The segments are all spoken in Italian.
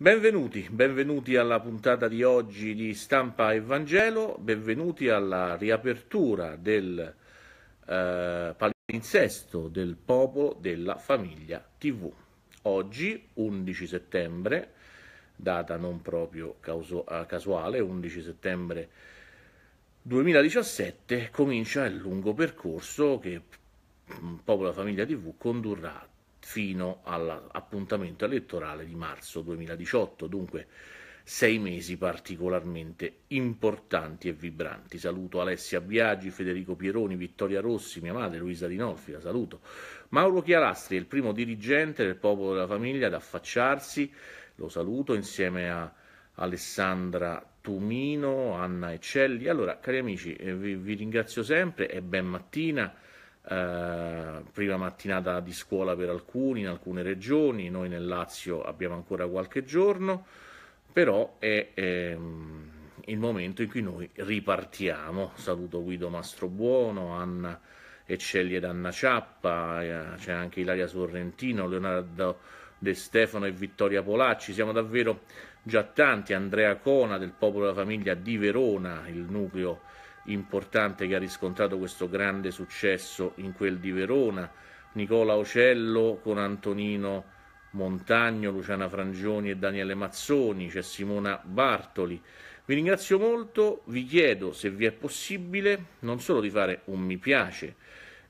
Benvenuti, benvenuti alla puntata di oggi di Stampa e Vangelo, benvenuti alla riapertura del eh, palinsesto del popolo della famiglia TV. Oggi, 11 settembre, data non proprio causo, eh, casuale, 11 settembre 2017, comincia il lungo percorso che mm, Popolo della Famiglia TV condurrà fino all'appuntamento elettorale di marzo 2018, dunque sei mesi particolarmente importanti e vibranti. Saluto Alessia Biagi, Federico Pieroni, Vittoria Rossi, mia madre Luisa Rinolfi, la saluto. Mauro Chiarastri è il primo dirigente del popolo della famiglia ad affacciarsi, lo saluto insieme a Alessandra Tumino, Anna Eccelli. Allora, cari amici, eh, vi, vi ringrazio sempre e ben mattina. Eh, prima mattinata di scuola per alcuni, in alcune regioni, noi nel Lazio abbiamo ancora qualche giorno, però è ehm, il momento in cui noi ripartiamo. Saluto Guido Mastrobuono, Anna Eccelli ed Anna Ciappa, eh, c'è anche Ilaria Sorrentino, Leonardo De Stefano e Vittoria Polacci, siamo davvero già tanti, Andrea Cona del Popolo della Famiglia di Verona, il nucleo importante che ha riscontrato questo grande successo in quel di Verona, Nicola Ocello con Antonino Montagno, Luciana Frangioni e Daniele Mazzoni, c'è Simona Bartoli. Vi ringrazio molto, vi chiedo se vi è possibile non solo di fare un mi piace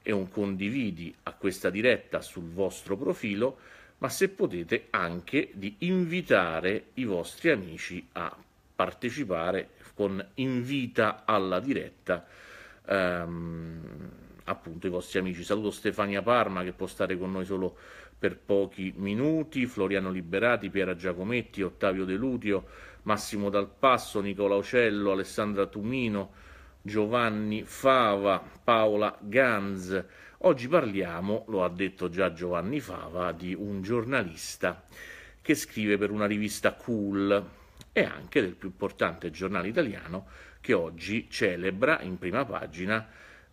e un condividi a questa diretta sul vostro profilo, ma se potete anche di invitare i vostri amici a partecipare con invita alla diretta ehm, appunto i vostri amici. Saluto Stefania Parma che può stare con noi solo per pochi minuti, Floriano Liberati, Piera Giacometti, Ottavio De Lutio, Massimo Dal Passo, Nicola Ocello, Alessandra Tumino, Giovanni Fava, Paola Ganz. Oggi parliamo, lo ha detto già Giovanni Fava, di un giornalista che scrive per una rivista cool, e anche del più importante giornale italiano che oggi celebra in prima pagina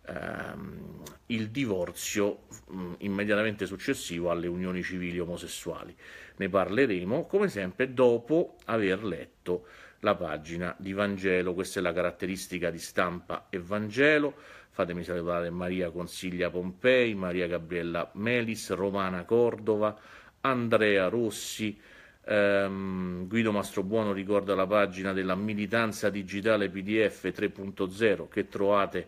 ehm, il divorzio mh, mm, immediatamente successivo alle unioni civili omosessuali. Ne parleremo come sempre dopo aver letto la pagina di Vangelo, questa è la caratteristica di stampa e Vangelo. Fatemi salutare Maria Consiglia Pompei, Maria Gabriella Melis, Romana Cordova, Andrea Rossi, Um, Guido Mastrobuono ricorda la pagina della militanza digitale PDF 3.0 che trovate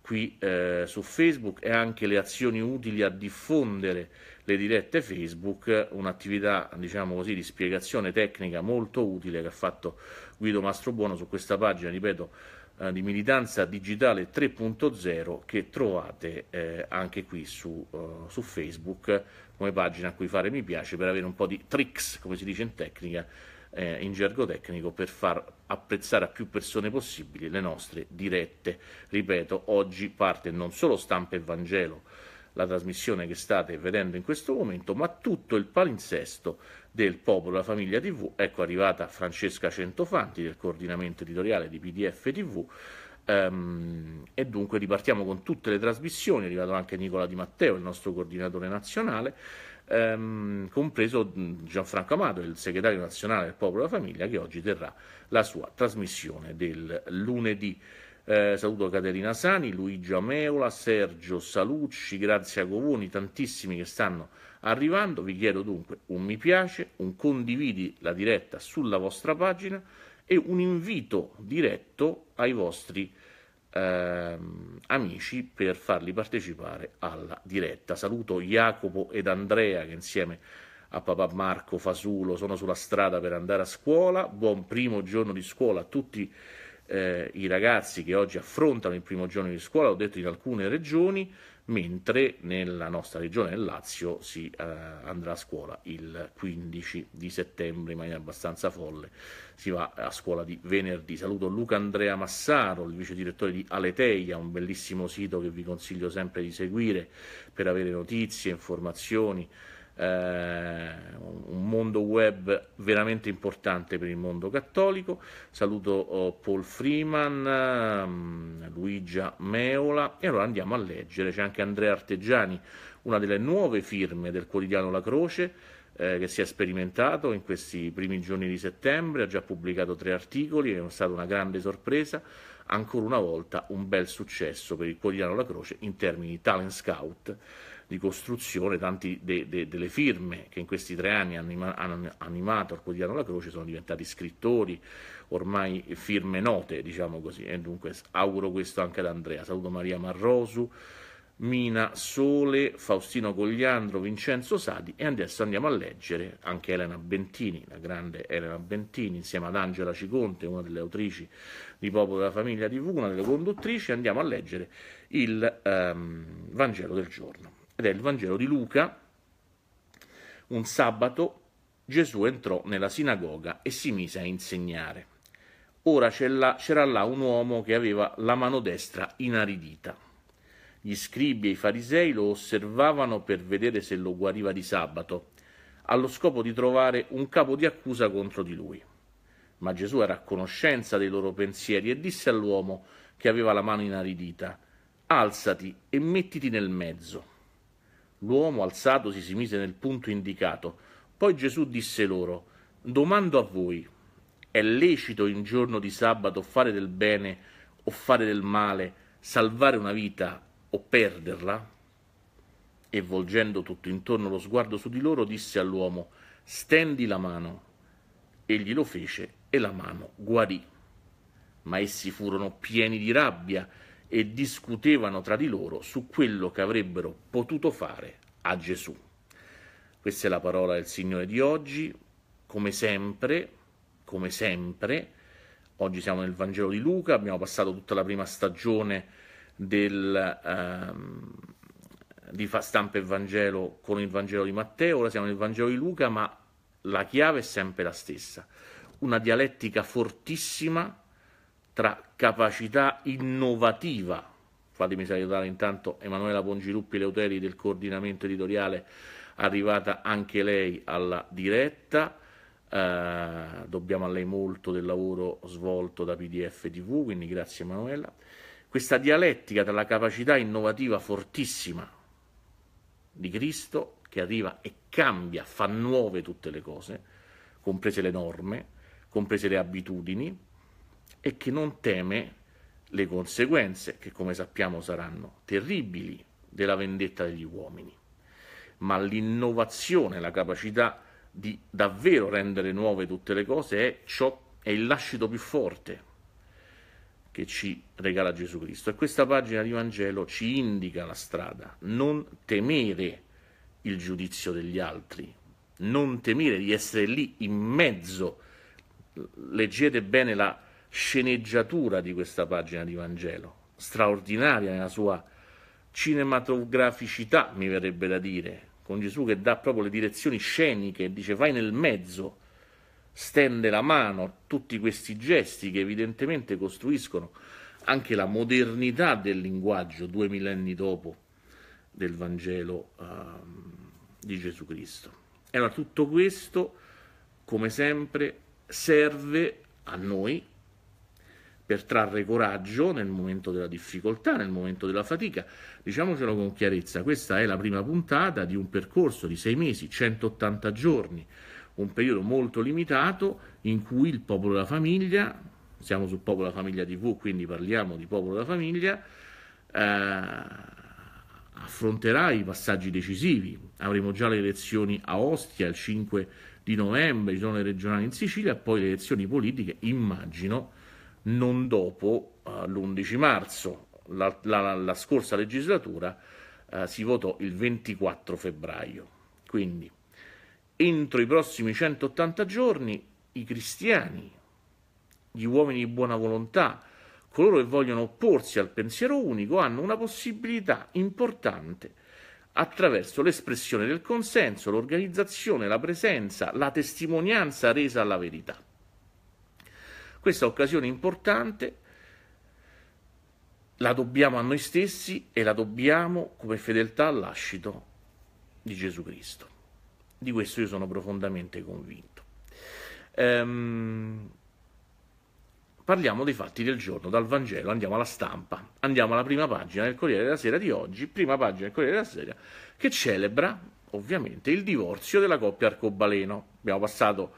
qui eh, su Facebook e anche le azioni utili a diffondere le dirette Facebook, un'attività diciamo così di spiegazione tecnica molto utile che ha fatto Guido Mastrobuono su questa pagina, ripeto, eh, di militanza digitale 3.0 che trovate eh, anche qui su, uh, su, Facebook come pagina a cui fare mi piace per avere un po' di tricks, come si dice in tecnica, eh, in gergo tecnico, per far apprezzare a più persone possibili le nostre dirette. Ripeto, oggi parte non solo stampa e Vangelo, la trasmissione che state vedendo in questo momento, ma tutto il palinsesto del Popolo, la Famiglia TV. Ecco arrivata Francesca Centofanti del coordinamento editoriale di PDF TV. Um, ehm, e dunque ripartiamo con tutte le trasmissioni, è arrivato anche Nicola Di Matteo, il nostro coordinatore nazionale, um, compreso Gianfranco Amato, il segretario nazionale del Popolo e della Famiglia, che oggi terrà la sua trasmissione del lunedì. Eh, saluto Caterina Sani, Luigi Ameola, Sergio Salucci, Grazia Govoni, tantissimi che stanno arrivando. Vi chiedo dunque un mi piace, un condividi la diretta sulla vostra pagina e un invito diretto ai vostri ehm, amici per farli partecipare alla diretta. Saluto Jacopo ed Andrea che insieme a papà Marco Fasulo sono sulla strada per andare a scuola. Buon primo giorno di scuola a tutti eh, i ragazzi che oggi affrontano il primo giorno di scuola, ho detto in alcune regioni, mentre nella nostra regione, nel Lazio, si eh, andrà a scuola il 15 di settembre in maniera abbastanza folle, si va a scuola di venerdì. Saluto Luca Andrea Massaro, il vice direttore di Aleteia, un bellissimo sito che vi consiglio sempre di seguire per avere notizie, informazioni eh, un mondo web veramente importante per il mondo cattolico. Saluto oh, Paul Freeman, eh, Luigia Meola e allora andiamo a leggere, c'è anche Andrea Artegiani, una delle nuove firme del quotidiano La Croce eh, che si è sperimentato in questi primi giorni di settembre, ha già pubblicato tre articoli, è stata una grande sorpresa ancora una volta un bel successo per il quotidiano La Croce in termini di talent scout di costruzione, tante de, de, delle firme che in questi tre anni anima, hanno animato il quotidiano La Croce sono diventati scrittori, ormai firme note, diciamo così, e dunque auguro questo anche ad Andrea. Saluto Maria Marrosu, Mina Sole, Faustino Cogliandro, Vincenzo Sadi e adesso andiamo a leggere anche Elena Bentini, la grande Elena Bentini, insieme ad Angela Ciconte, una delle autrici di Popolo della Famiglia TV, una delle conduttrici, andiamo a leggere il um, Vangelo del giorno ed è il Vangelo di Luca. Un sabato Gesù entrò nella sinagoga e si mise a insegnare. Ora c'era là un uomo che aveva la mano destra inaridita. Gli scribi e i farisei lo osservavano per vedere se lo guariva di sabato, allo scopo di trovare un capo di accusa contro di lui. Ma Gesù era a conoscenza dei loro pensieri e disse all'uomo che aveva la mano inaridita Alzati e mettiti nel mezzo. L'uomo alzatosi si mise nel punto indicato. Poi Gesù disse loro Domando a voi, è lecito in giorno di sabato fare del bene o fare del male, salvare una vita o perderla? E volgendo tutto intorno lo sguardo su di loro, disse all'uomo Stendi la mano. Egli lo fece e la mano guarì. Ma essi furono pieni di rabbia e discutevano tra di loro su quello che avrebbero potuto fare a Gesù. Questa è la parola del Signore di oggi, come sempre, come sempre, oggi siamo nel Vangelo di Luca, abbiamo passato tutta la prima stagione del, ehm, di stampa e Vangelo con il Vangelo di Matteo, ora siamo nel Vangelo di Luca, ma la chiave è sempre la stessa, una dialettica fortissima tra capacità innovativa, fatemi salutare intanto Emanuela Pongiruppi Leuteri del coordinamento editoriale, arrivata anche lei alla diretta, eh, dobbiamo a lei molto del lavoro svolto da PDF TV, quindi grazie Emanuela, questa dialettica tra la capacità innovativa fortissima di Cristo che arriva e cambia, fa nuove tutte le cose, comprese le norme, comprese le abitudini, e che non teme le conseguenze, che come sappiamo saranno terribili, della vendetta degli uomini, ma l'innovazione, la capacità di davvero rendere nuove tutte le cose è, ciò, è il lascito più forte che ci regala Gesù Cristo. E questa pagina di Vangelo ci indica la strada, non temere il giudizio degli altri, non temere di essere lì in mezzo. Leggete bene la, sceneggiatura di questa pagina di Vangelo, straordinaria nella sua cinematograficità, mi verrebbe da dire, con Gesù che dà proprio le direzioni sceniche, dice vai nel mezzo, stende la mano, tutti questi gesti che evidentemente costruiscono anche la modernità del linguaggio due millenni dopo del Vangelo uh, di Gesù Cristo. E allora tutto questo, come sempre, serve a noi per trarre coraggio nel momento della difficoltà, nel momento della fatica. Diciamocelo con chiarezza, questa è la prima puntata di un percorso di sei mesi, 180 giorni, un periodo molto limitato in cui il popolo della famiglia, siamo su Popolo della Famiglia TV, quindi parliamo di Popolo della Famiglia, eh, affronterà i passaggi decisivi. Avremo già le elezioni a Ostia il 5 di novembre, ci sono le regionali in Sicilia, poi le elezioni politiche, immagino, non dopo uh, eh, l'11 marzo. La, la, la scorsa legislatura uh, si votò il 24 febbraio. Quindi, entro i prossimi 180 giorni, i cristiani, gli uomini di buona volontà, coloro che vogliono opporsi al pensiero unico, hanno una possibilità importante attraverso l'espressione del consenso, l'organizzazione, la presenza, la testimonianza resa alla verità. Questa occasione importante la dobbiamo a noi stessi e la dobbiamo come fedeltà all'ascito di Gesù Cristo. Di questo io sono profondamente convinto. Ehm, parliamo dei fatti del giorno, dal Vangelo, andiamo alla stampa, andiamo alla prima pagina del Corriere della Sera di oggi, prima pagina del Corriere della Sera, che celebra ovviamente il divorzio della coppia arcobaleno. Abbiamo passato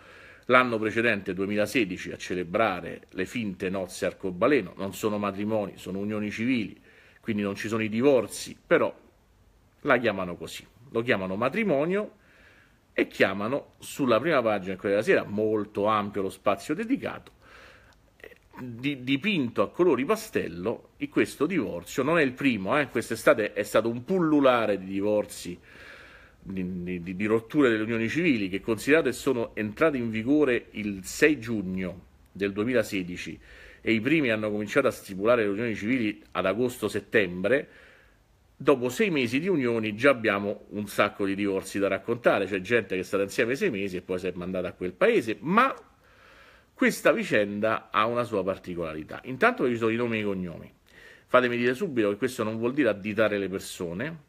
L'anno precedente, 2016, a celebrare le finte nozze arcobaleno, non sono matrimoni, sono unioni civili, quindi non ci sono i divorzi, però la chiamano così, lo chiamano matrimonio e chiamano sulla prima pagina di quella sera, molto ampio lo spazio dedicato, di, dipinto a colori pastello, questo divorzio non è il primo, eh? quest'estate è stato un pullulare di divorzi di, di, di rottura delle unioni civili che considerate sono entrate in vigore il 6 giugno del 2016 e i primi hanno cominciato a stipulare le unioni civili ad agosto-settembre, dopo sei mesi di unioni già abbiamo un sacco di divorzi da raccontare, c'è cioè gente che è stata insieme sei mesi e poi si è mandata a quel paese, ma questa vicenda ha una sua particolarità. Intanto vi sono i nomi e i cognomi. Fatemi dire subito che questo non vuol dire additare le persone,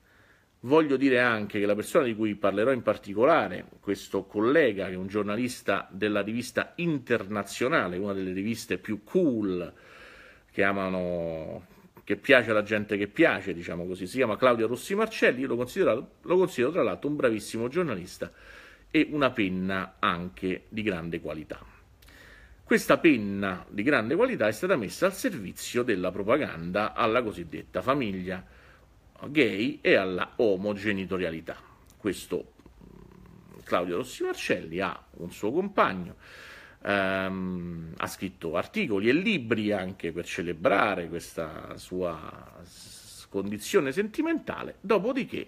Voglio dire anche che la persona di cui parlerò in particolare, questo collega che è un giornalista della rivista Internazionale, una delle riviste più cool che amano, che piace alla gente che piace, diciamo così, si chiama Claudio Rossi Marcelli, io lo considero, lo considero tra l'altro un bravissimo giornalista e una penna anche di grande qualità. Questa penna di grande qualità è stata messa al servizio della propaganda alla cosiddetta famiglia gay e alla omogenitorialità. Questo mm, Claudio Rossi Marcelli ha un suo compagno, ehm, ha scritto articoli e libri anche per celebrare questa sua condizione sentimentale, dopodiché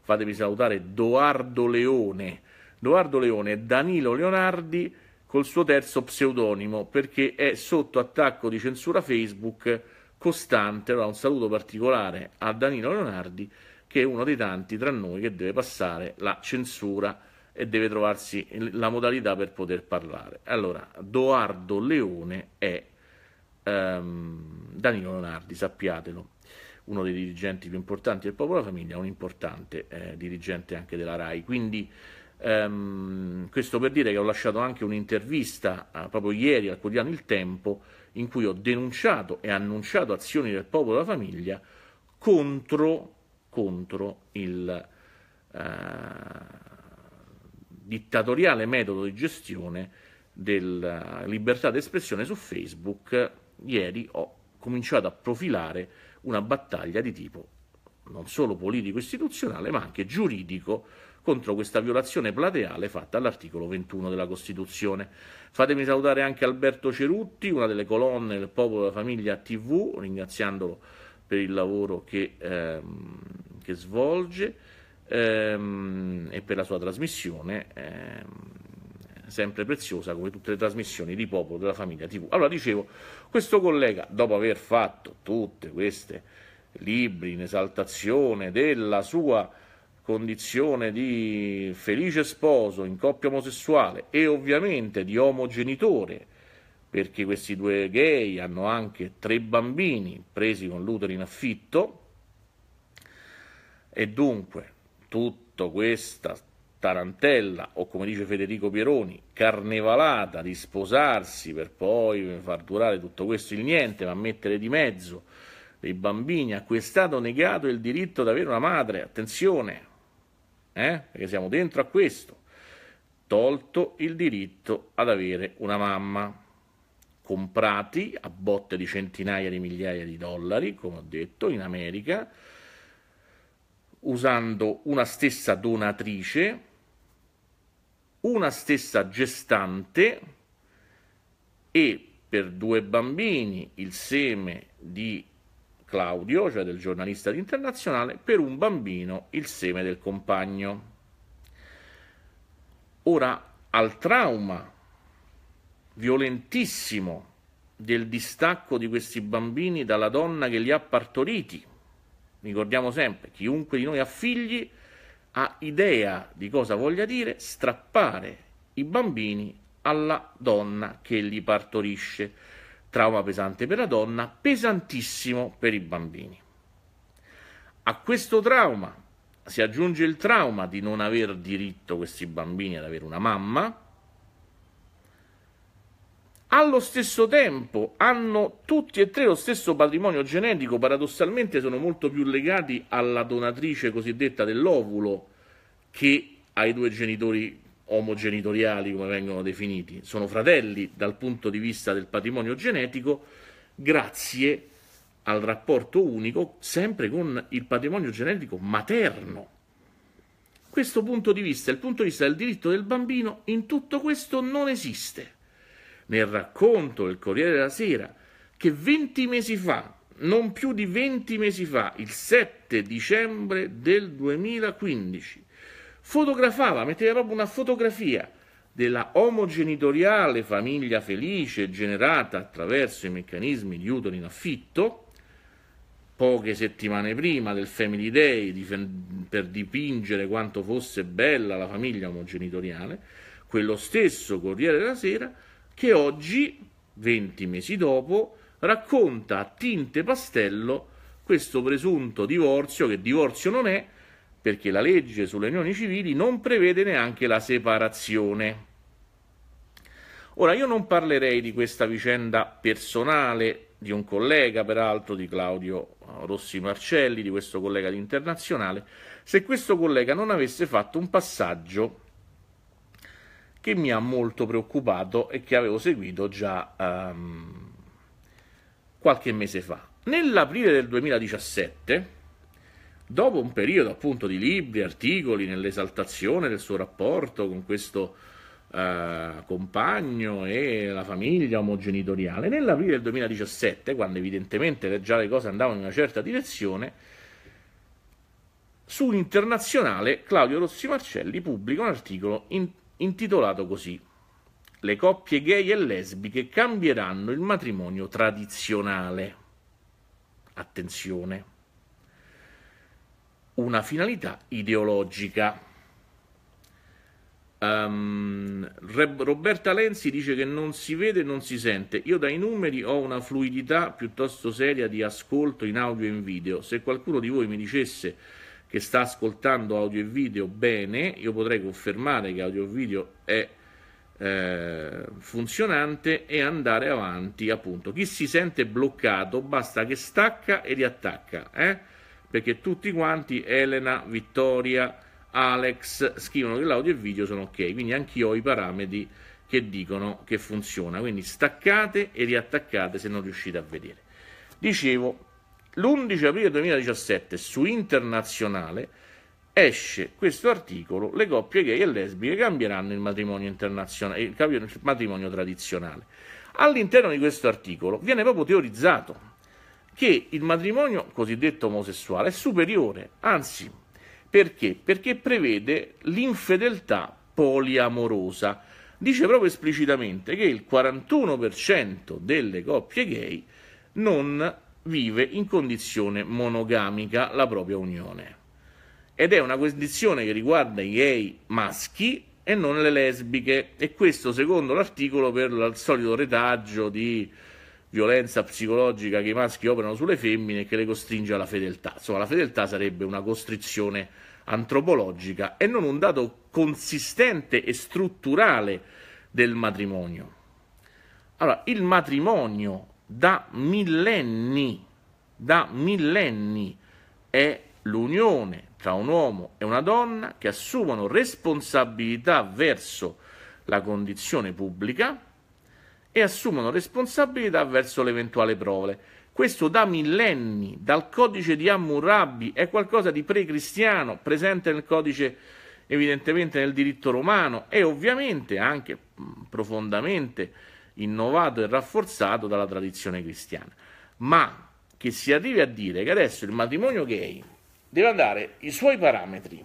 fatemi salutare Doardo Leone, Doardo Leone e Danilo Leonardi col suo terzo pseudonimo perché è sotto attacco di censura Facebook costante. Allora un saluto particolare a Danilo Leonardi, che è uno dei tanti tra noi che deve passare la censura e deve trovarsi la modalità per poter parlare. Allora, Doardo Leone è ehm, Danilo Leonardi, sappiatelo, uno dei dirigenti più importanti del Popolo della Famiglia, un importante eh, dirigente anche della RAI. Quindi ehm, questo per dire che ho lasciato anche un'intervista eh, proprio ieri al quotidiano Il Tempo in cui ho denunciato e annunciato azioni del popolo della famiglia contro, contro il eh, dittatoriale metodo di gestione della eh, libertà d'espressione su Facebook. Ieri ho cominciato a profilare una battaglia di tipo non solo politico-istituzionale, ma anche giuridico contro questa violazione plateale fatta all'articolo 21 della Costituzione. Fatemi salutare anche Alberto Cerutti, una delle colonne del Popolo della Famiglia TV, ringraziandolo per il lavoro che, ehm, che svolge ehm, e per la sua trasmissione. Ehm, sempre preziosa come tutte le trasmissioni di popolo della famiglia TV. Allora dicevo, questo collega, dopo aver fatto tutte queste libri in esaltazione della sua condizione di felice sposo in coppia omosessuale e ovviamente di omogenitore, perché questi due gay hanno anche tre bambini presi con l'utero in affitto, e dunque tutta questa tarantella, o come dice Federico Pieroni, carnevalata di sposarsi per poi far durare tutto questo il niente, ma mettere di mezzo dei bambini a cui è stato negato il diritto ad avere una madre, attenzione, eh? perché siamo dentro a questo, tolto il diritto ad avere una mamma, comprati a botte di centinaia di migliaia di dollari, come ho detto, in America, usando una stessa donatrice, una stessa gestante e per due bambini il seme di Claudio, cioè del giornalista di Internazionale, per un bambino il seme del compagno. Ora, al trauma violentissimo del distacco di questi bambini dalla donna che li ha partoriti, ricordiamo sempre, chiunque di noi ha figli ha idea di cosa voglia dire strappare i bambini alla donna che li partorisce trauma pesante per la donna, pesantissimo per i bambini. A questo trauma si aggiunge il trauma di non aver diritto questi bambini ad avere una mamma. Allo stesso tempo hanno tutti e tre lo stesso patrimonio genetico, paradossalmente sono molto più legati alla donatrice cosiddetta dell'ovulo che ai due genitori omogenitoriali, come vengono definiti, sono fratelli dal punto di vista del patrimonio genetico, grazie al rapporto unico sempre con il patrimonio genetico materno. Questo punto di vista, il punto di vista del diritto del bambino, in tutto questo non esiste. Nel racconto del Corriere della Sera, che 20 mesi fa, non più di 20 mesi fa, il 7 dicembre del 2015, fotografava, metteva proprio una fotografia della omogenitoriale famiglia felice generata attraverso i meccanismi di utero in affitto, poche settimane prima del Family Day per dipingere quanto fosse bella la famiglia omogenitoriale, quello stesso Corriere della Sera che oggi, 20 mesi dopo, racconta a tinte pastello questo presunto divorzio, che divorzio non è, perché la legge sulle unioni civili non prevede neanche la separazione. Ora io non parlerei di questa vicenda personale di un collega, peraltro di Claudio eh, Rossi Marcelli, di questo collega di internazionale, se questo collega non avesse fatto un passaggio che mi ha molto preoccupato e che avevo seguito già um, qualche mese fa. Nell'aprile del 2017 dopo un periodo appunto di libri, articoli, nell'esaltazione del suo rapporto con questo eh, compagno e la famiglia omogenitoriale, nell'aprile del 2017, quando evidentemente già le cose andavano in una certa direzione, su sull'internazionale Claudio Rossi Marcelli pubblica un articolo in, intitolato così Le coppie gay e lesbiche cambieranno il matrimonio tradizionale. Attenzione una finalità ideologica. Um, Roberta Lenzi dice che non si vede e non si sente. Io dai numeri ho una fluidità piuttosto seria di ascolto in audio e in video. Se qualcuno di voi mi dicesse che sta ascoltando audio e video bene, io potrei confermare che audio e video è eh, funzionante e andare avanti. Appunto, chi si sente bloccato basta che stacca e riattacca. Eh? perché tutti quanti, Elena, Vittoria, Alex, scrivono che l'audio e il video sono ok, quindi anch'io ho i parametri che dicono che funziona, quindi staccate e riattaccate se non riuscite a vedere. Dicevo, l'11 aprile 2017 su Internazionale esce questo articolo, le coppie gay e lesbiche cambieranno il matrimonio, internazionale, il matrimonio tradizionale. All'interno di questo articolo viene proprio teorizzato che il matrimonio cosiddetto omosessuale è superiore, anzi, perché? Perché prevede l'infedeltà poliamorosa. Dice proprio esplicitamente che il 41% delle coppie gay non vive in condizione monogamica la propria unione. Ed è una condizione che riguarda i gay maschi e non le lesbiche, e questo secondo l'articolo per il solito retaggio di violenza psicologica che i maschi operano sulle femmine e che le costringe alla fedeltà. Insomma, la fedeltà sarebbe una costrizione antropologica e non un dato consistente e strutturale del matrimonio. Allora, il matrimonio da millenni, da millenni è l'unione tra un uomo e una donna che assumono responsabilità verso la condizione pubblica e assumono responsabilità verso l'eventuale prole. Questo da millenni, dal codice di Hammurabi, è qualcosa di pre-cristiano, presente nel codice evidentemente nel diritto romano e ovviamente anche profondamente innovato e rafforzato dalla tradizione cristiana. Ma che si arrivi a dire che adesso il matrimonio gay deve andare i suoi parametri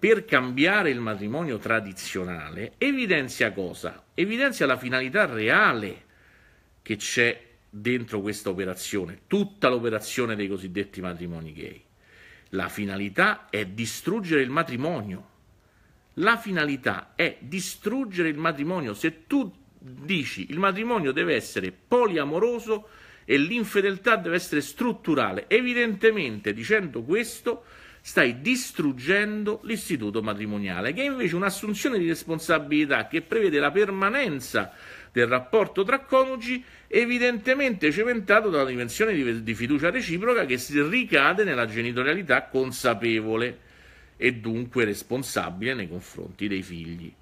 per cambiare il matrimonio tradizionale evidenzia cosa? Evidenzia la finalità reale che c'è dentro questa operazione, tutta l'operazione dei cosiddetti matrimoni gay. La finalità è distruggere il matrimonio. La finalità è distruggere il matrimonio. Se tu dici il matrimonio deve essere poliamoroso e l'infedeltà deve essere strutturale, evidentemente dicendo questo stai distruggendo l'istituto matrimoniale, che è invece un'assunzione di responsabilità che prevede la permanenza del rapporto tra coniugi, evidentemente cementato dalla dimensione di, di fiducia reciproca che si ricade nella genitorialità consapevole e dunque responsabile nei confronti dei figli.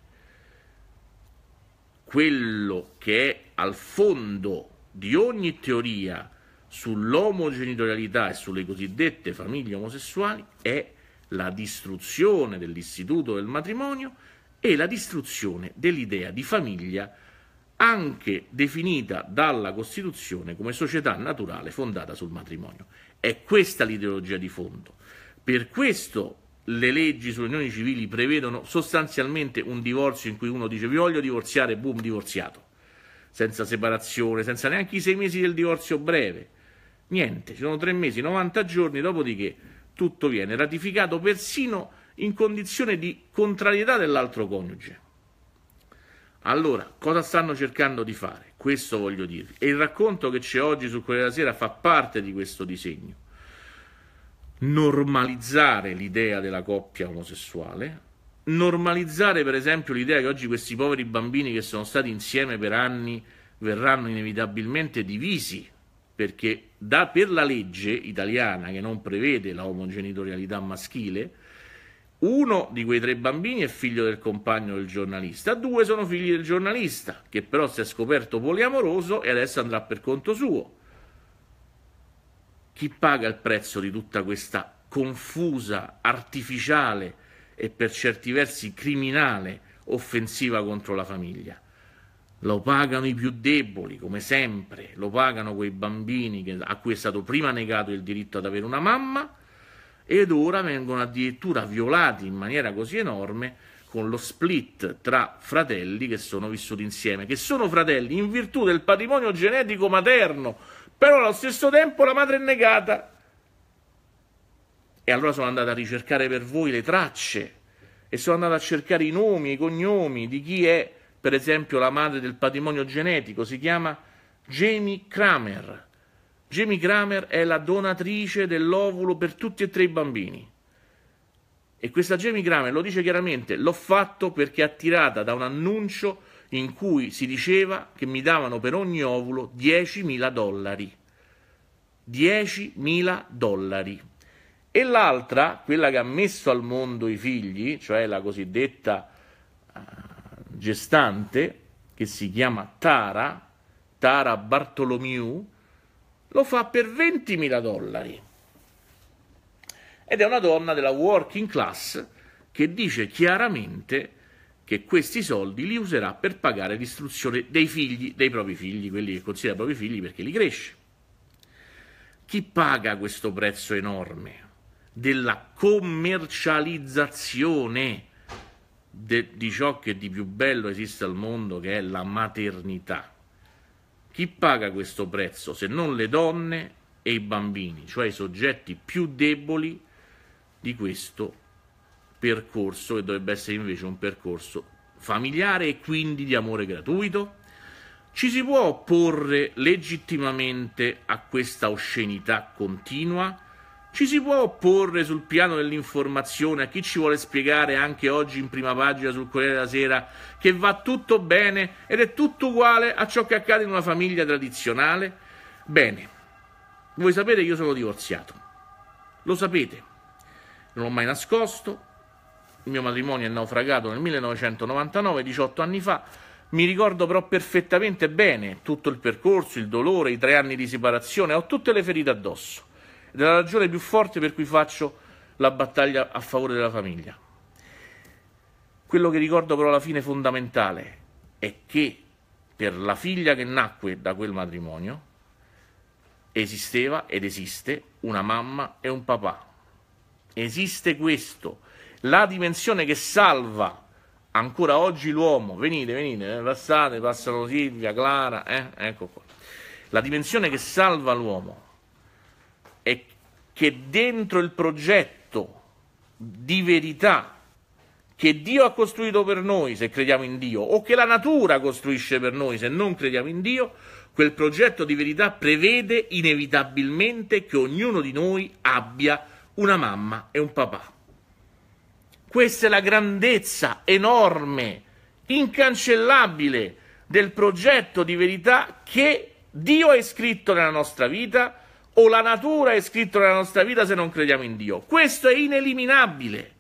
Quello che è al fondo di ogni teoria sull'omogenitorialità e sulle cosiddette famiglie omosessuali è la distruzione dell'istituto del matrimonio e la distruzione dell'idea di famiglia anche definita dalla Costituzione come società naturale fondata sul matrimonio. È questa l'ideologia di fondo. Per questo le leggi sulle unioni civili prevedono sostanzialmente un divorzio in cui uno dice vi voglio divorziare, boom, divorziato, senza separazione, senza neanche i sei mesi del divorzio breve Niente, ci sono tre mesi, 90 giorni, dopodiché tutto viene ratificato persino in condizione di contrarietà dell'altro coniuge. Allora, cosa stanno cercando di fare? Questo voglio dirvi. E il racconto che c'è oggi su Corriere della Sera fa parte di questo disegno. Normalizzare l'idea della coppia omosessuale, normalizzare per esempio l'idea che oggi questi poveri bambini che sono stati insieme per anni verranno inevitabilmente divisi perché da, per la legge italiana che non prevede la omogenitorialità maschile, uno di quei tre bambini è figlio del compagno del giornalista, due sono figli del giornalista, che però si è scoperto poliamoroso e adesso andrà per conto suo. Chi paga il prezzo di tutta questa confusa, artificiale e per certi versi criminale offensiva contro la famiglia? lo pagano i più deboli, come sempre, lo pagano quei bambini che, a cui è stato prima negato il diritto ad avere una mamma ed ora vengono addirittura violati in maniera così enorme con lo split tra fratelli che sono vissuti insieme, che sono fratelli in virtù del patrimonio genetico materno, però allo stesso tempo la madre è negata. E allora sono andato a ricercare per voi le tracce e sono andato a cercare i nomi, i cognomi di chi è per esempio la madre del patrimonio genetico, si chiama Jamie Kramer. Jamie Kramer è la donatrice dell'ovulo per tutti e tre i bambini. E questa Jamie Kramer lo dice chiaramente, l'ho fatto perché attirata da un annuncio in cui si diceva che mi davano per ogni ovulo 10.000 dollari. 10.000 dollari. E l'altra, quella che ha messo al mondo i figli, cioè la cosiddetta ah, gestante, che si chiama Tara, Tara Bartolomiu, lo fa per 20.000 dollari. Ed è una donna della working class che dice chiaramente che questi soldi li userà per pagare l'istruzione dei figli, dei propri figli, quelli che considera i propri figli perché li cresce. Chi paga questo prezzo enorme della commercializzazione de, di ciò che di più bello esiste al mondo, che è la maternità. Chi paga questo prezzo se non le donne e i bambini, cioè i soggetti più deboli di questo percorso che dovrebbe essere invece un percorso familiare e quindi di amore gratuito? Ci si può opporre legittimamente a questa oscenità continua? Ci si può opporre sul piano dell'informazione a chi ci vuole spiegare anche oggi in prima pagina sul Corriere della Sera che va tutto bene ed è tutto uguale a ciò che accade in una famiglia tradizionale? Bene, voi sapete che io sono divorziato, lo sapete, non l'ho mai nascosto, il mio matrimonio è naufragato nel 1999, 18 anni fa, mi ricordo però perfettamente bene tutto il percorso, il dolore, i tre anni di separazione, ho tutte le ferite addosso ed è la ragione più forte per cui faccio la battaglia a favore della famiglia. Quello che ricordo però alla fine fondamentale è che per la figlia che nacque da quel matrimonio esisteva ed esiste una mamma e un papà. Esiste questo, la dimensione che salva ancora oggi l'uomo. Venite, venite, eh, passate, passano Silvia, Clara, eh, ecco qua. La dimensione che salva l'uomo è che dentro il progetto di verità che Dio ha costruito per noi se crediamo in Dio o che la natura costruisce per noi se non crediamo in Dio, quel progetto di verità prevede inevitabilmente che ognuno di noi abbia una mamma e un papà. Questa è la grandezza enorme, incancellabile del progetto di verità che Dio ha iscritto nella nostra vita o la natura è scritto nella nostra vita se non crediamo in Dio. Questo è ineliminabile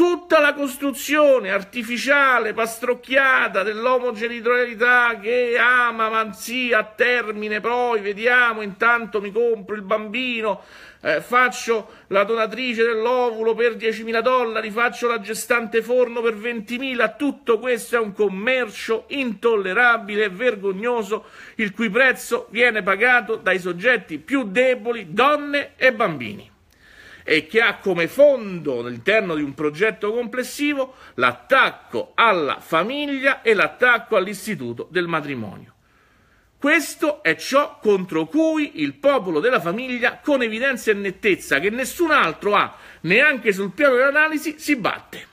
tutta la costruzione artificiale, pastrocchiata dell'omogenitorialità che ama, manzia a termine, poi vediamo, intanto mi compro il bambino, eh, faccio la donatrice dell'ovulo per 10.000 dollari, faccio la gestante forno per 20.000, tutto questo è un commercio intollerabile e vergognoso il cui prezzo viene pagato dai soggetti più deboli, donne e bambini e che ha come fondo all'interno di un progetto complessivo l'attacco alla famiglia e l'attacco all'istituto del matrimonio. Questo è ciò contro cui il popolo della famiglia, con evidenza e nettezza che nessun altro ha, neanche sul piano dell'analisi, si batte.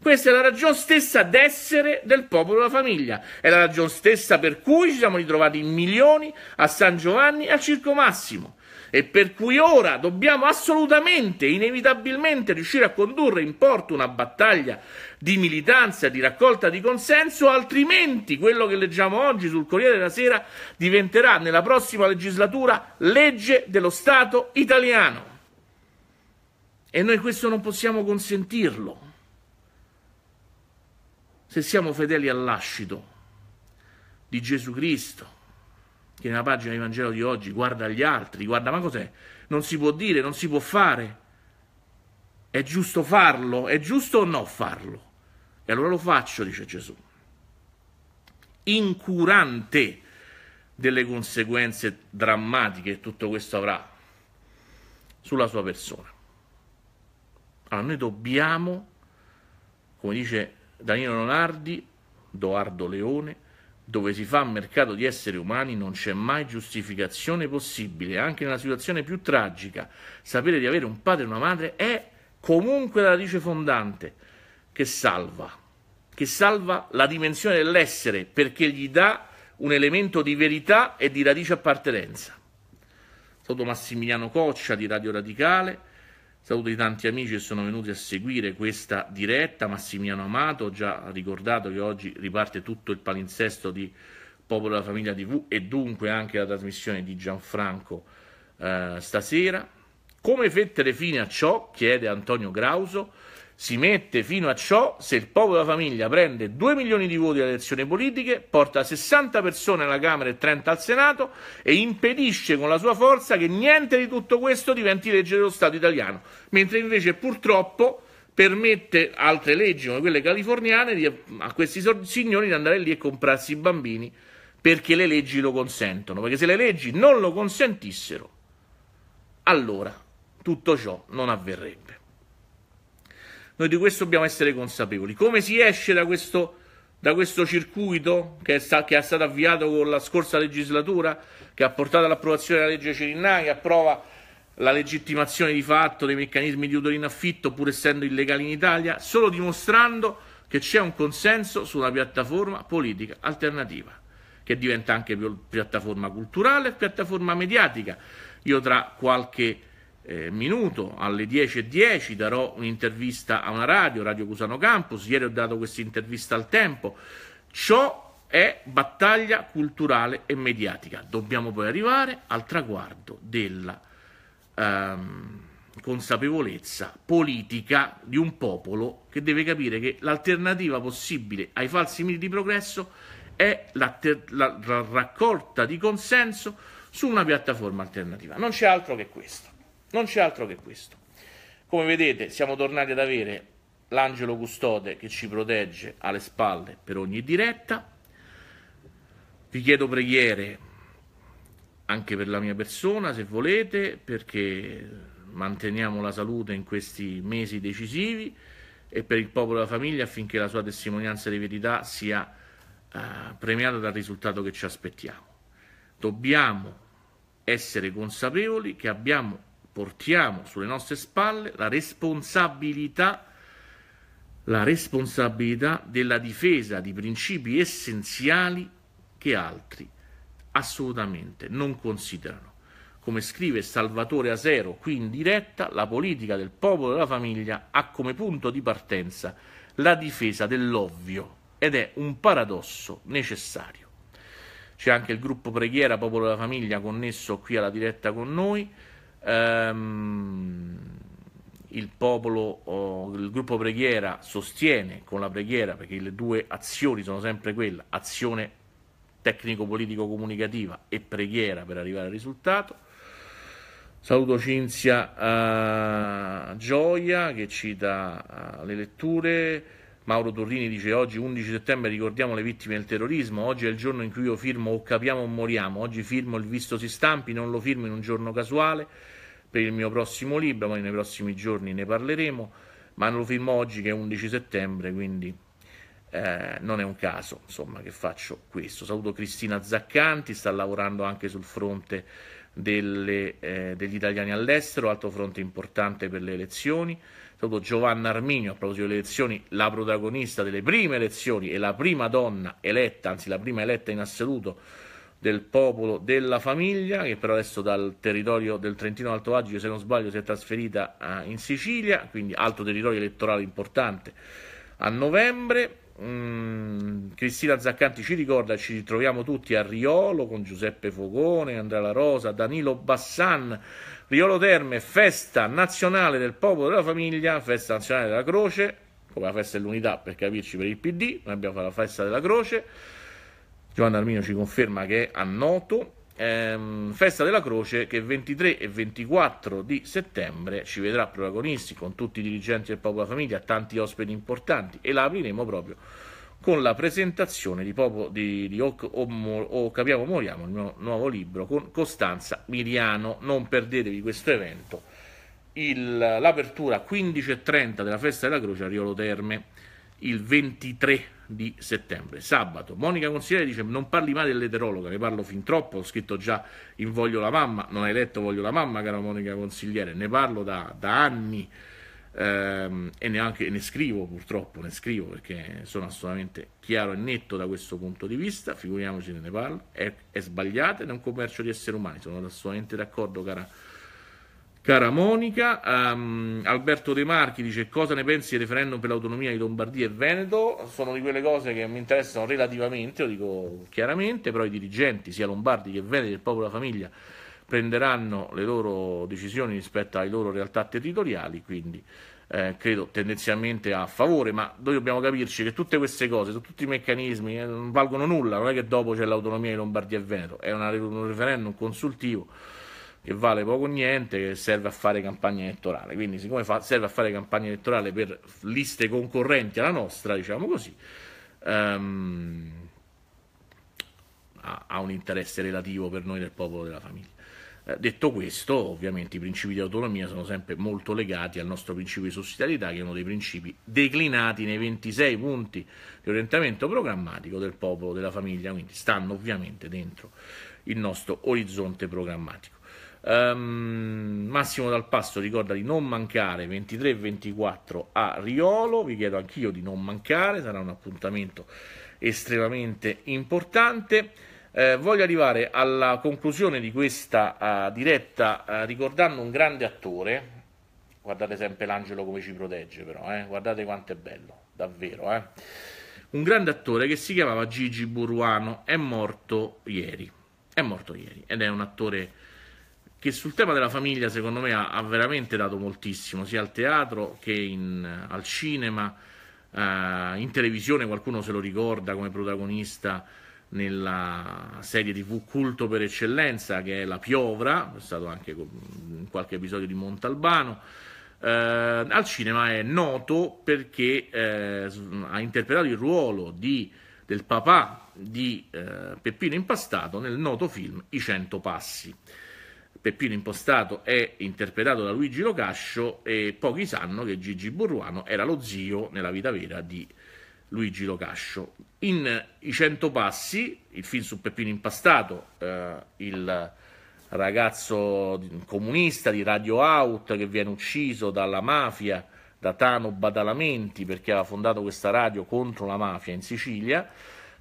Questa è la ragione stessa d'essere del popolo della famiglia, è la ragione stessa per cui ci siamo ritrovati in milioni a San Giovanni e al Circo Massimo e per cui ora dobbiamo assolutamente, inevitabilmente riuscire a condurre in porto una battaglia di militanza, di raccolta di consenso, altrimenti quello che leggiamo oggi sul Corriere della Sera diventerà nella prossima legislatura legge dello Stato italiano. E noi questo non possiamo consentirlo. Se siamo fedeli all'ascito di Gesù Cristo, che nella pagina di Vangelo di oggi guarda gli altri, guarda ma cos'è? Non si può dire, non si può fare. È giusto farlo? È giusto o no farlo? E allora lo faccio, dice Gesù. Incurante delle conseguenze drammatiche che tutto questo avrà sulla sua persona. Allora noi dobbiamo, come dice Danilo Leonardi, Doardo Leone, dove si fa mercato di esseri umani non c'è mai giustificazione possibile, anche nella situazione più tragica. Sapere di avere un padre e una madre è comunque la radice fondante che salva, che salva la dimensione dell'essere perché gli dà un elemento di verità e di radice appartenenza. Sotto Massimiliano Coccia di Radio Radicale Saluto i tanti amici che sono venuti a seguire questa diretta. Massimiliano Amato, già ricordato che oggi riparte tutto il palinsesto di Popolo della Famiglia TV e dunque anche la trasmissione di Gianfranco eh, stasera. Come fettere fine a ciò, chiede Antonio Grauso si mette fino a ciò se il popolo della famiglia prende 2 milioni di voti alle elezioni politiche, porta 60 persone alla Camera e 30 al Senato e impedisce con la sua forza che niente di tutto questo diventi legge dello Stato italiano, mentre invece purtroppo permette altre leggi come quelle californiane a questi signori di andare lì e comprarsi i bambini perché le leggi lo consentono, perché se le leggi non lo consentissero, allora tutto ciò non avverrebbe. Noi di questo dobbiamo essere consapevoli. Come si esce da questo, da questo circuito che è, sta, che è, stato avviato con la scorsa legislatura, che ha portato all'approvazione della legge Cirinna, che approva la legittimazione di fatto dei meccanismi di utero in affitto, pur essendo illegali in Italia, solo dimostrando che c'è un consenso su una piattaforma politica alternativa, che diventa anche piattaforma culturale e piattaforma mediatica. Io tra qualche eh, minuto, alle 10.10 .10 darò un'intervista a una radio, Radio Cusano Campus, ieri ho dato questa intervista al tempo. Ciò è battaglia culturale e mediatica. Dobbiamo poi arrivare al traguardo della ehm, consapevolezza politica di un popolo che deve capire che l'alternativa possibile ai falsi miti di progresso è la, la raccolta di consenso su una piattaforma alternativa. Non c'è altro che questo. Non c'è altro che questo. Come vedete siamo tornati ad avere l'angelo custode che ci protegge alle spalle per ogni diretta. Vi chiedo preghiere anche per la mia persona se volete perché manteniamo la salute in questi mesi decisivi e per il popolo e la famiglia affinché la sua testimonianza di verità sia eh, premiata dal risultato che ci aspettiamo. Dobbiamo essere consapevoli che abbiamo portiamo sulle nostre spalle la responsabilità, la responsabilità della difesa di principi essenziali che altri assolutamente non considerano. Come scrive Salvatore Asero qui in diretta, la politica del popolo e della famiglia ha come punto di partenza la difesa dell'ovvio ed è un paradosso necessario. C'è anche il gruppo preghiera Popolo della Famiglia connesso qui alla diretta con noi ehm, il popolo, oh, il gruppo preghiera sostiene con la preghiera, perché le due azioni sono sempre quella, azione tecnico-politico-comunicativa e preghiera per arrivare al risultato. Saluto Cinzia uh, Gioia che cita uh, le letture. Mauro Torrini dice oggi 11 settembre ricordiamo le vittime del terrorismo, oggi è il giorno in cui io firmo o capiamo o moriamo, oggi firmo il visto si stampi, non lo firmo in un giorno casuale, per il mio prossimo libro, ma nei prossimi giorni ne parleremo, ma lo filmo oggi che è 11 settembre, quindi eh, non è un caso insomma, che faccio questo. Saluto Cristina Zaccanti, sta lavorando anche sul fronte delle, eh, degli italiani all'estero, altro fronte importante per le elezioni. Saluto Giovanna Arminio, a proposito delle elezioni, la protagonista delle prime elezioni e la prima donna eletta, anzi la prima eletta in assoluto del popolo della famiglia, che però adesso dal territorio del Trentino Alto Adige, se non sbaglio, si è trasferita eh, in Sicilia, quindi altro territorio elettorale importante a novembre. Mm, Cristina Zaccanti ci ricorda, ci ritroviamo tutti a Riolo con Giuseppe Fogone, Andrea La Rosa, Danilo Bassan, Riolo Terme, festa nazionale del popolo della famiglia, festa nazionale della croce, come la festa dell'unità per capirci per il PD, noi abbiamo fatto la festa della croce Giovanna Armino ci conferma che è a Noto. Ehm, festa della Croce che 23 e 24 di settembre ci vedrà protagonisti con tutti i dirigenti del Popolo Famiglia, tanti ospiti importanti e la apriremo proprio con la presentazione di, Popo, di, di o, o, o, Capiamo Moriamo, il mio nuovo libro, con Costanza Miriano. Non perdetevi questo evento. Il, l'apertura 15.30 della Festa della Croce a Riolo Terme, il 23 di settembre. Sabato, Monica Consigliere dice non parli mai dell'eterologa, ne parlo fin troppo, ho scritto già in Voglio la mamma, non hai letto Voglio la mamma, cara Monica Consigliere, ne parlo da, da anni ehm, e neanche, ne scrivo purtroppo, ne scrivo perché sono assolutamente chiaro e netto da questo punto di vista, figuriamoci ne parlo, è, è sbagliata ed è un commercio di esseri umani, sono assolutamente d'accordo cara Cara Monica, um, Alberto De Marchi dice cosa ne pensi del referendum per l'autonomia di Lombardia e Veneto? Sono di quelle cose che mi interessano relativamente, lo dico chiaramente, però i dirigenti, sia lombardi che veneti, del popolo e della famiglia, prenderanno le loro decisioni rispetto alle loro realtà territoriali, quindi eh, credo tendenzialmente a favore, ma noi dobbiamo capirci che tutte queste cose, tutti i meccanismi eh, non valgono nulla, non è che dopo c'è l'autonomia di Lombardia e Veneto, è una, un referendum consultivo che vale poco o niente, che serve a fare campagna elettorale. Quindi, siccome fa, serve a fare campagna elettorale per liste concorrenti alla nostra, diciamo così, um, ha, ha, un interesse relativo per noi del popolo della famiglia. Eh, detto questo, ovviamente i principi di autonomia sono sempre molto legati al nostro principio di sussidiarietà, che è uno dei principi declinati nei 26 punti di orientamento programmatico del popolo della famiglia, quindi stanno ovviamente dentro il nostro orizzonte programmatico. Um, Massimo Dal Passo ricorda di non mancare 23-24 a Riolo, vi chiedo anch'io di non mancare, sarà un appuntamento estremamente importante. Eh, voglio arrivare alla conclusione di questa uh, diretta uh, ricordando un grande attore. Guardate sempre l'angelo come ci protegge, però, eh? guardate quanto è bello, davvero. Eh? Un grande attore che si chiamava Gigi Burruano è morto ieri. È morto ieri ed è un attore che sul tema della famiglia secondo me ha, ha veramente dato moltissimo, sia al teatro che in, al cinema, eh, in televisione qualcuno se lo ricorda come protagonista nella serie tv culto per eccellenza che è La Piovra, è stato anche in qualche episodio di Montalbano. Eh, al cinema è noto perché eh, ha interpretato il ruolo di, del papà di eh, Peppino Impastato nel noto film I Cento Passi. Peppino Impostato è interpretato da Luigi Locascio e pochi sanno che Gigi Burruano era lo zio nella vita vera di Luigi Locascio. In I Cento Passi, il film su Peppino Impastato, eh, il ragazzo comunista di Radio Out che viene ucciso dalla mafia, da Tano Badalamenti, perché aveva fondato questa radio contro la mafia in Sicilia,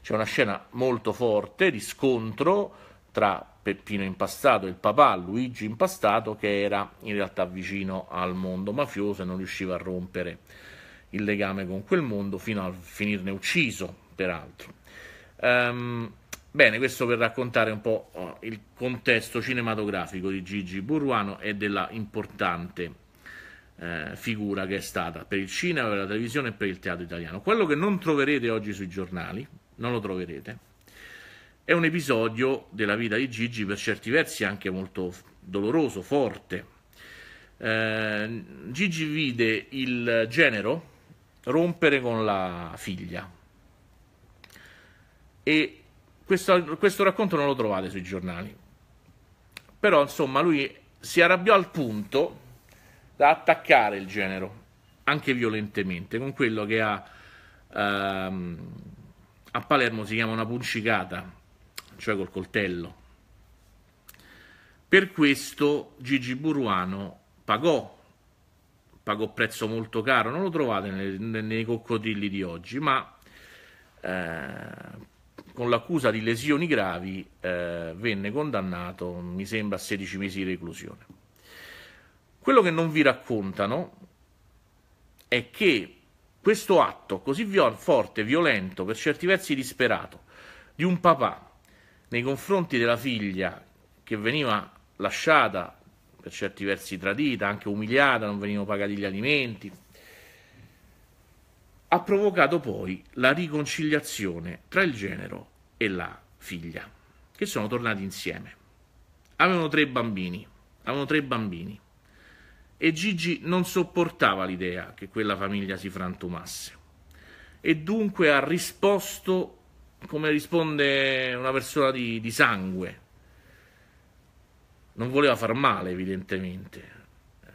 c'è una scena molto forte di scontro tra Peppino Impastato, il papà Luigi Impastato, che era in realtà vicino al mondo mafioso e non riusciva a rompere il legame con quel mondo fino a finirne ucciso, peraltro. Um, bene, questo per raccontare un po' eh, il contesto cinematografico di Gigi Burruano e della importante eh, figura che è stata per il cinema, per la televisione e per il teatro italiano. Quello che non troverete oggi sui giornali, non lo troverete, è un episodio della vita di Gigi per certi versi anche molto doloroso, forte. Eh, Gigi vide il genero rompere con la figlia e questo, questo racconto non lo trovate sui giornali. Però insomma lui si arrabbiò al punto da attaccare il genero, anche violentemente, con quello che ha, ehm, a Palermo si chiama una puncicata, cioè col coltello. Per questo Gigi Buruano pagò, pagò prezzo molto caro, non lo trovate nei, nei coccodrilli di oggi, ma eh, con l'accusa di lesioni gravi eh, venne condannato, mi sembra, a 16 mesi di reclusione. Quello che non vi raccontano è che questo atto così forte, violento, per certi versi disperato, di un papà nei confronti della figlia che veniva lasciata, per certi versi tradita, anche umiliata, non venivano pagati gli alimenti, ha provocato poi la riconciliazione tra il genero e la figlia, che sono tornati insieme. Avevano tre bambini, avevano tre bambini e Gigi non sopportava l'idea che quella famiglia si frantumasse e dunque ha risposto come risponde una persona di, di sangue. Non voleva far male, evidentemente. Eh,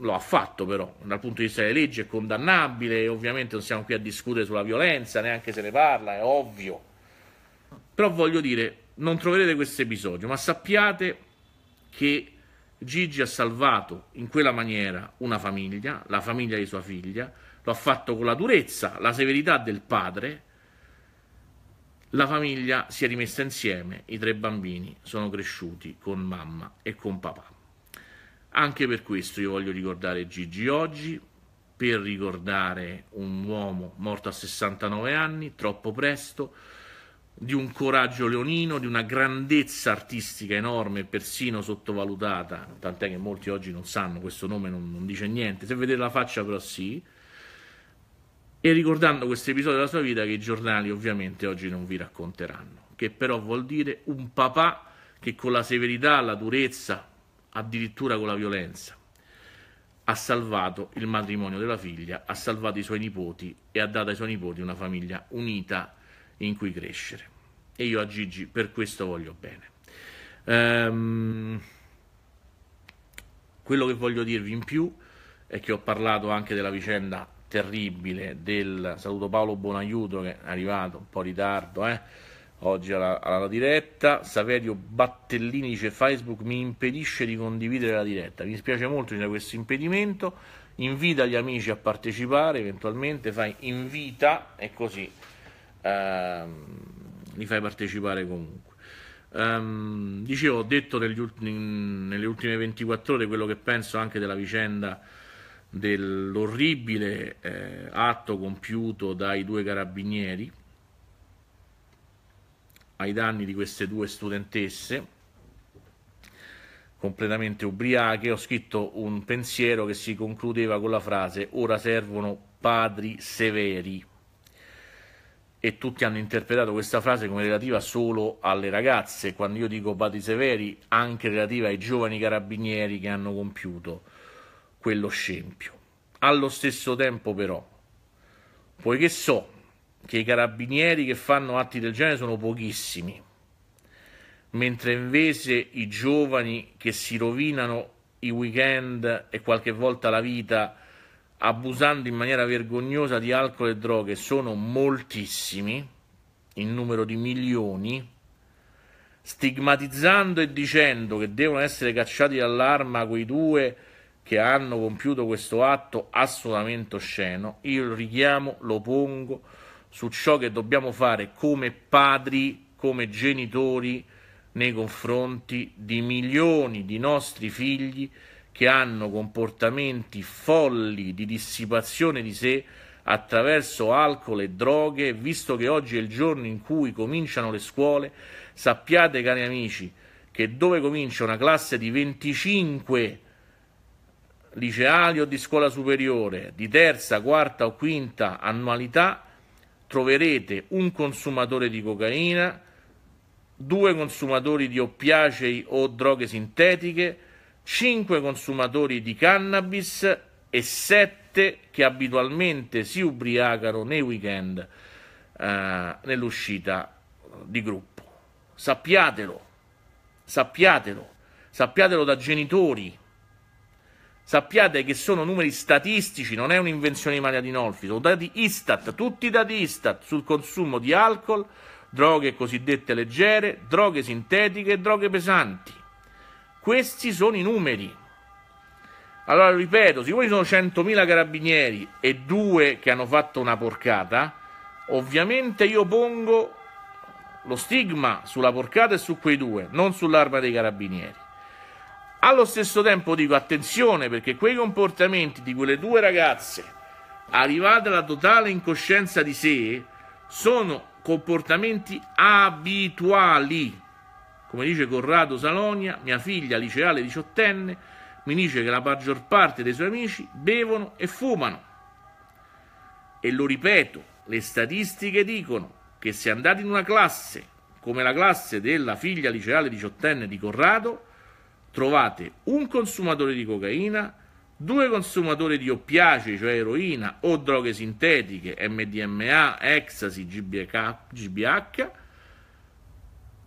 lo ha fatto però, dal punto di vista delle leggi è condannabile, ovviamente non siamo qui a discutere sulla violenza, neanche se ne parla, è ovvio. Però voglio dire, non troverete questo episodio, ma sappiate che Gigi ha salvato in quella maniera una famiglia, la famiglia di sua figlia, lo ha fatto con la durezza, la severità del padre, la famiglia si è rimessa insieme, i tre bambini sono cresciuti con mamma e con papà. Anche per questo io voglio ricordare Gigi oggi, per ricordare un uomo morto a 69 anni, troppo presto, di un coraggio leonino, di una grandezza artistica enorme, persino sottovalutata, tant'è che molti oggi non sanno questo nome, non, non dice niente, se vedete la faccia però sì, e ricordando questo episodio della sua vita che i giornali ovviamente oggi non vi racconteranno, che però vuol dire un papà che con la severità, la durezza, addirittura con la violenza, ha salvato il matrimonio della figlia, ha salvato i suoi nipoti e ha dato ai suoi nipoti una famiglia unita in cui crescere. E io a Gigi per questo voglio bene. Ehm, quello che voglio dirvi in più è che ho parlato anche della vicenda terribile del saluto Paolo Bonaiuto che è arrivato un po' in ritardo eh, oggi alla, alla, diretta Saverio Battellini dice Facebook mi impedisce di condividere la diretta mi spiace molto c'è questo impedimento invita gli amici a partecipare eventualmente fai invita e così ehm, li fai partecipare comunque ehm, dicevo ho detto negli ultimi, nelle ultime 24 ore quello che penso anche della vicenda dell'orribile eh, atto compiuto dai due carabinieri ai danni di queste due studentesse completamente ubriache, ho scritto un pensiero che si concludeva con la frase ora servono padri severi e tutti hanno interpretato questa frase come relativa solo alle ragazze, quando io dico padri severi anche relativa ai giovani carabinieri che hanno compiuto quello scempio. Allo stesso tempo però, poiché so che i carabinieri che fanno atti del genere sono pochissimi, mentre invece i giovani che si rovinano i weekend e qualche volta la vita abusando in maniera vergognosa di alcol e droghe sono moltissimi, in numero di milioni, stigmatizzando e dicendo che devono essere cacciati dall'arma quei due che hanno compiuto questo atto assolutamente osceno, io il richiamo lo pongo su ciò che dobbiamo fare come padri, come genitori nei confronti di milioni di nostri figli che hanno comportamenti folli di dissipazione di sé attraverso alcol e droghe, visto che oggi è il giorno in cui cominciano le scuole, sappiate cari amici che dove comincia una classe di 25 liceali o di scuola superiore, di terza, quarta o quinta annualità, troverete un consumatore di cocaina, due consumatori di oppiacei o droghe sintetiche, cinque consumatori di cannabis e sette che abitualmente si ubriacano nei weekend eh, nell'uscita di gruppo. Sappiatelo, sappiatelo, sappiatelo da genitori, Sappiate che sono numeri statistici, non è un'invenzione di Maria di Nolfi, sono dati Istat, tutti dati Istat sul consumo di alcol, droghe cosiddette leggere, droghe sintetiche e droghe pesanti. Questi sono i numeri. Allora ripeto, siccome ci sono 100.000 carabinieri e due che hanno fatto una porcata, ovviamente io pongo lo stigma sulla porcata e su quei due, non sull'arma dei carabinieri. Allo stesso tempo dico attenzione perché quei comportamenti di quelle due ragazze arrivate alla totale incoscienza di sé sono comportamenti abituali. Come dice Corrado Salonia, mia figlia liceale diciottenne mi dice che la maggior parte dei suoi amici bevono e fumano. E lo ripeto, le statistiche dicono che se andate in una classe come la classe della figlia liceale diciottenne di Corrado, trovate un consumatore di cocaina, due consumatori di oppiaci, cioè eroina o droghe sintetiche, MDMA, ecstasy, GBH,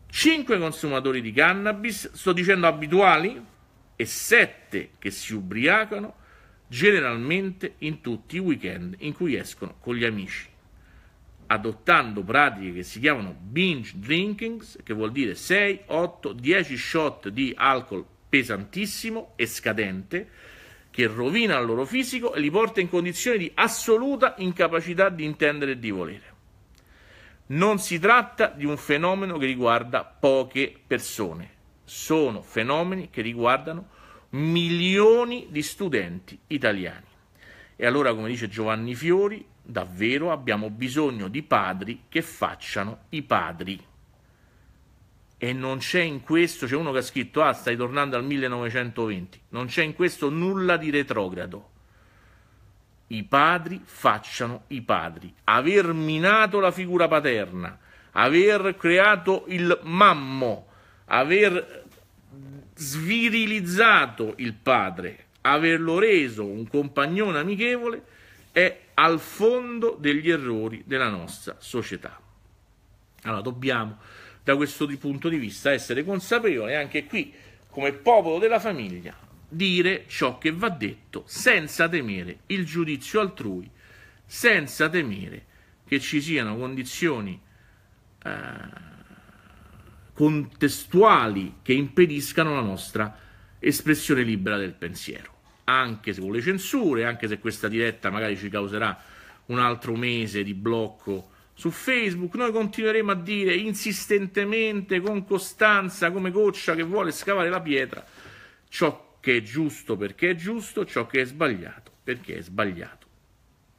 5 consumatori di cannabis, sto dicendo abituali, e 7 che si ubriacano generalmente in tutti i weekend in cui escono con gli amici, adottando pratiche che si chiamano binge drinking, che vuol dire 6, 8, 10 shot di alcol pesantissimo e scadente che rovina il loro fisico e li porta in condizioni di assoluta incapacità di intendere e di volere. Non si tratta di un fenomeno che riguarda poche persone, sono fenomeni che riguardano milioni di studenti italiani. E allora, come dice Giovanni Fiori, davvero abbiamo bisogno di padri che facciano i padri e non c'è in questo, c'è uno che ha scritto, ah stai tornando al 1920, non c'è in questo nulla di retrogrado. I padri facciano i padri. Aver minato la figura paterna, aver creato il mammo, aver svirilizzato il padre, averlo reso un compagnone amichevole, è al fondo degli errori della nostra società. Allora dobbiamo da questo punto di vista essere consapevole anche qui, come popolo della famiglia, dire ciò che va detto senza temere il giudizio altrui, senza temere che ci siano condizioni eh, contestuali che impediscano la nostra espressione libera del pensiero, anche se con le censure, anche se questa diretta magari ci causerà un altro mese di blocco su Facebook noi continueremo a dire insistentemente, con costanza, come goccia che vuole scavare la pietra, ciò che è giusto perché è giusto, ciò che è sbagliato perché è sbagliato.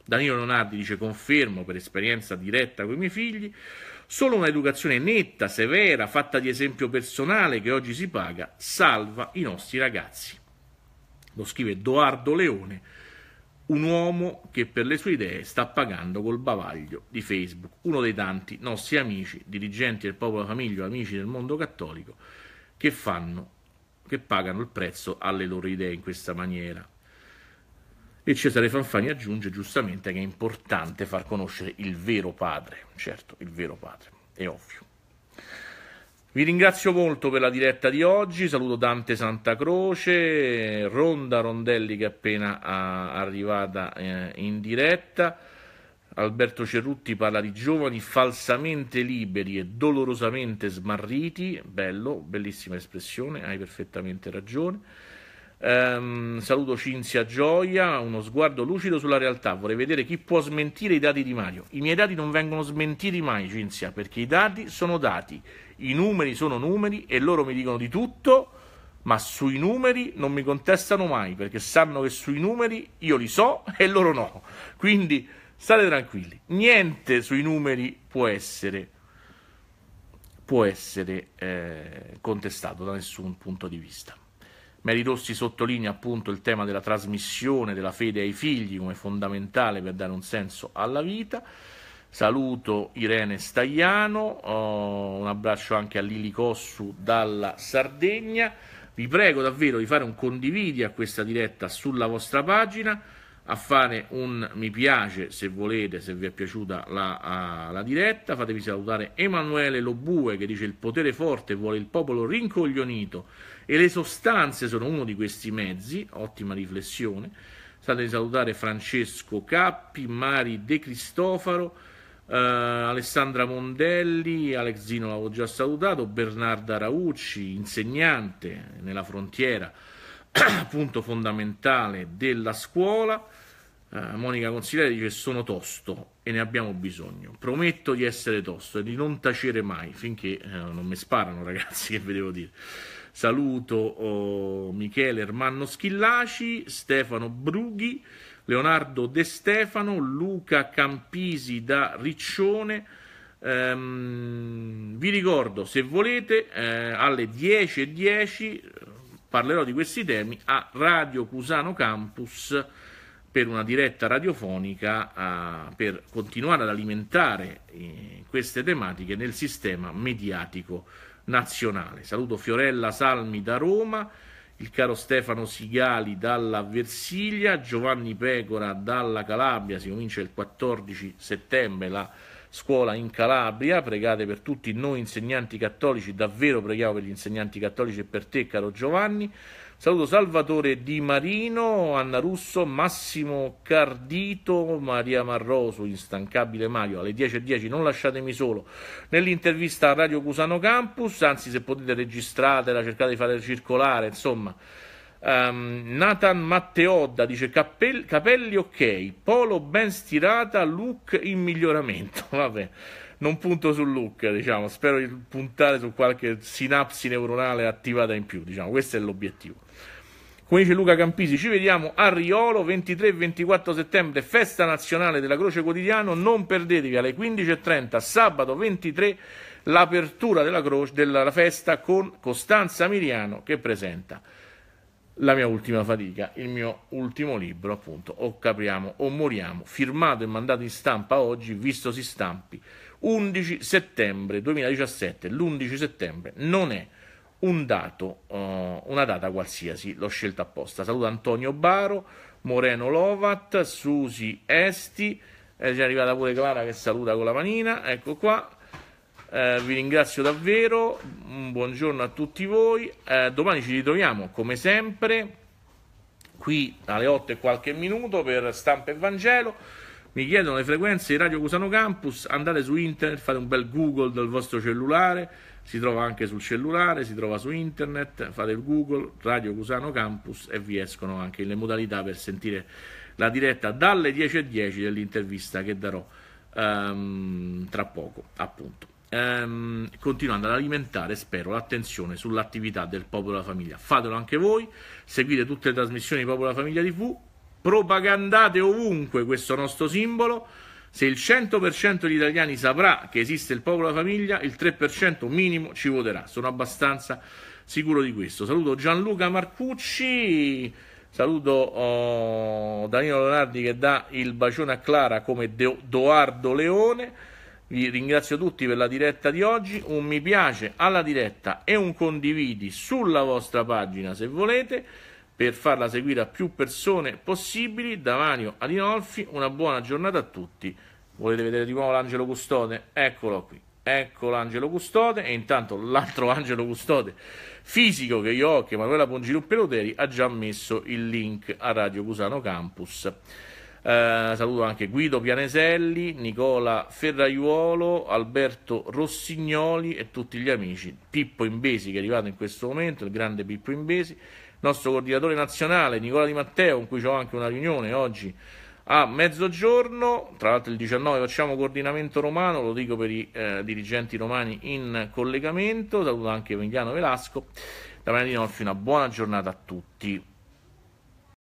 Danilo Leonardi dice confermo per esperienza diretta con i miei figli, solo un'educazione netta, severa, fatta di esempio personale che oggi si paga, salva i nostri ragazzi. Lo scrive Edoardo Leone un uomo che per le sue idee sta pagando col bavaglio di Facebook, uno dei tanti nostri amici, dirigenti del popolo famiglia, amici del mondo cattolico, che, fanno, che pagano il prezzo alle loro idee in questa maniera. E Cesare Fanfani aggiunge giustamente che è importante far conoscere il vero padre, certo, il vero padre, è ovvio. Vi ringrazio molto per la diretta di oggi, saluto Dante Santa Croce, Ronda Rondelli che è appena arrivata eh, in diretta, Alberto Cerrutti parla di giovani falsamente liberi e dolorosamente smarriti, bello, bellissima espressione, hai perfettamente ragione. Um, saluto Cinzia Gioia, uno sguardo lucido sulla realtà, vorrei vedere chi può smentire i dati di Mario. I miei dati non vengono smentiti mai, Cinzia, perché i dati sono dati i numeri sono numeri e loro mi dicono di tutto, ma sui numeri non mi contestano mai perché sanno che sui numeri io li so e loro no. Quindi state tranquilli, niente sui numeri può essere, può essere eh, contestato da nessun punto di vista. Mary Rossi sottolinea appunto il tema della trasmissione della fede ai figli come fondamentale per dare un senso alla vita. Saluto Irene Stagliano, oh, un abbraccio anche a Lili Cossu dalla Sardegna. Vi prego davvero di fare un condividi a questa diretta sulla vostra pagina, a fare un mi piace se volete, se vi è piaciuta la, uh, la diretta. Fatevi salutare Emanuele Lobue che dice il potere forte vuole il popolo rincoglionito e le sostanze sono uno di questi mezzi. Ottima riflessione. Fatevi salutare Francesco Cappi, Mari De Cristofaro. Uh, Alessandra Mondelli, Alex Zino l'avevo già salutato, Bernarda Raucci, insegnante nella frontiera, punto fondamentale della scuola. Uh, Monica Consigliere dice sono tosto e ne abbiamo bisogno. Prometto di essere tosto e di non tacere mai finché uh, non mi sparano ragazzi che vi devo dire. Saluto oh, Michele Ermanno Schillaci, Stefano Brughi, Leonardo De Stefano, Luca Campisi da Riccione. Ehm, vi ricordo, se volete, eh, alle 10.10 eh, parlerò di questi temi a Radio Cusano Campus per una diretta radiofonica eh, per continuare ad alimentare eh, queste tematiche nel sistema mediatico nazionale. Saluto Fiorella Salmi da Roma il caro Stefano Sigali dalla Versiglia, Giovanni Pecora dalla Calabria, si comincia il 14 settembre la scuola in Calabria, pregate per tutti noi insegnanti cattolici, davvero preghiamo per gli insegnanti cattolici e per te caro Giovanni. Saluto Salvatore Di Marino, Anna Russo, Massimo Cardito, Maria Marroso, instancabile Mario, alle 10.10 .10, non lasciatemi solo, nell'intervista a Radio Cusano Campus, anzi se potete registratela, cercate di fare circolare, insomma Um, Nathan Matteodda dice Cappell- capelli ok, polo ben stirata, look in miglioramento. Vabbè, non punto sul look, diciamo, spero di puntare su qualche sinapsi neuronale attivata in più, diciamo, questo è l'obiettivo. Come dice Luca Campisi, ci vediamo a Riolo 23-24 e settembre, festa nazionale della Croce Quotidiano, non perdetevi alle 15.30 sabato 23 l'apertura della, croce, della festa con Costanza Miriano che presenta la mia ultima fatica, il mio ultimo libro, appunto, O capriamo o moriamo, firmato e mandato in stampa oggi, visto si stampi, 11 settembre 2017, l'11 settembre non è un dato, uh, una data qualsiasi, l'ho scelta apposta. Saluto Antonio Baro, Moreno Lovat, Susi Esti, eh, è arrivata pure Clara che saluta con la manina, ecco qua eh, vi ringrazio davvero, un buongiorno a tutti voi, eh, domani ci ritroviamo come sempre qui alle 8 e qualche minuto per Stampa e Vangelo. Mi chiedono le frequenze di Radio Cusano Campus, andate su internet, fate un bel Google del vostro cellulare, si trova anche sul cellulare, si trova su internet, fate il Google Radio Cusano Campus e vi escono anche le modalità per sentire la diretta dalle 10.10 dell'intervista che darò um, tra poco, appunto ehm, continuando ad alimentare, spero, l'attenzione sull'attività del Popolo della Famiglia. Fatelo anche voi, seguite tutte le trasmissioni di Popolo della Famiglia TV, propagandate ovunque questo nostro simbolo. Se il 100% degli italiani saprà che esiste il Popolo della Famiglia, il 3% minimo ci voterà. Sono abbastanza sicuro di questo. Saluto Gianluca Marcucci. Saluto oh, Danilo Leonardi che dà il bacione a Clara come Edoardo Leone. Vi ringrazio tutti per la diretta di oggi, un mi piace alla diretta e un condividi sulla vostra pagina se volete per farla seguire a più persone possibili. Da Mario Adinolfi, una buona giornata a tutti. Volete vedere di nuovo l'angelo custode? Eccolo qui. Ecco l'angelo custode e intanto l'altro angelo custode fisico che io ho, che Manuela Pongiru Peloteri, ha già messo il link a Radio Cusano Campus. Eh, saluto anche Guido Pianeselli, Nicola Ferraiuolo, Alberto Rossignoli e tutti gli amici. Pippo Imbesi che è arrivato in questo momento, il grande Pippo Imbesi, il nostro coordinatore nazionale Nicola Di Matteo, con cui ho anche una riunione oggi a mezzogiorno, tra l'altro il 19 facciamo coordinamento romano, lo dico per i eh, dirigenti romani in collegamento, saluto anche Emiliano Velasco, da Marino Orfi una buona giornata a tutti.